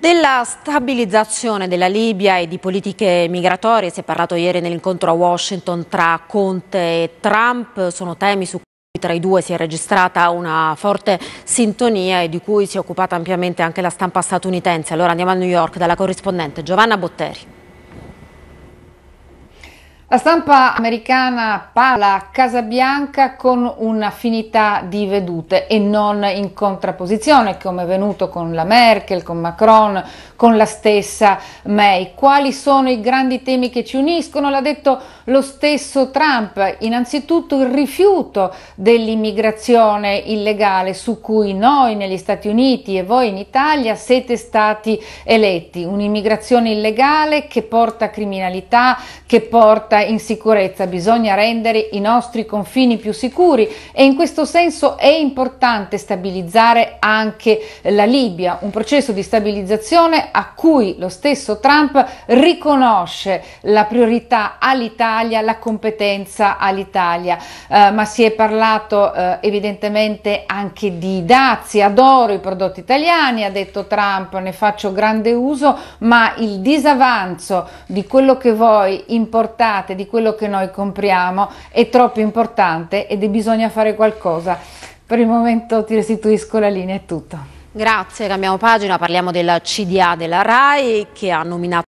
Della stabilizzazione della Libia e di politiche migratorie si è parlato ieri nell'incontro a Washington tra Conte e Trump, sono temi su cui tra i due si è registrata una forte sintonia e di cui si è occupata ampiamente anche la stampa statunitense. Allora andiamo a New York dalla corrispondente Giovanna Botteri. La stampa americana parla a Casabianca con un'affinità di vedute e non in contrapposizione, come è venuto con la Merkel, con Macron, con la stessa May. Quali sono i grandi temi che ci uniscono? L'ha detto lo stesso Trump. Innanzitutto il rifiuto dell'immigrazione illegale su cui noi negli Stati Uniti e voi in Italia siete stati eletti. Un'immigrazione illegale che porta criminalità, che porta vita in sicurezza, bisogna rendere i nostri confini più sicuri e in questo senso è importante stabilizzare anche la Libia, un processo di stabilizzazione a cui lo stesso Trump riconosce la priorità all'Italia, la competenza all'Italia, eh, ma si è parlato eh, evidentemente anche di dazi, adoro i prodotti italiani, ha detto Trump, ne faccio grande uso, ma il disavanzo di quello che voi importate parte di quello che noi compriamo è troppo importante ed è bisogna fare qualcosa. Per il momento ti restituisco la linea, è tutto. Grazie, cambiamo pagina, parliamo della CDA della RAI che ha nominato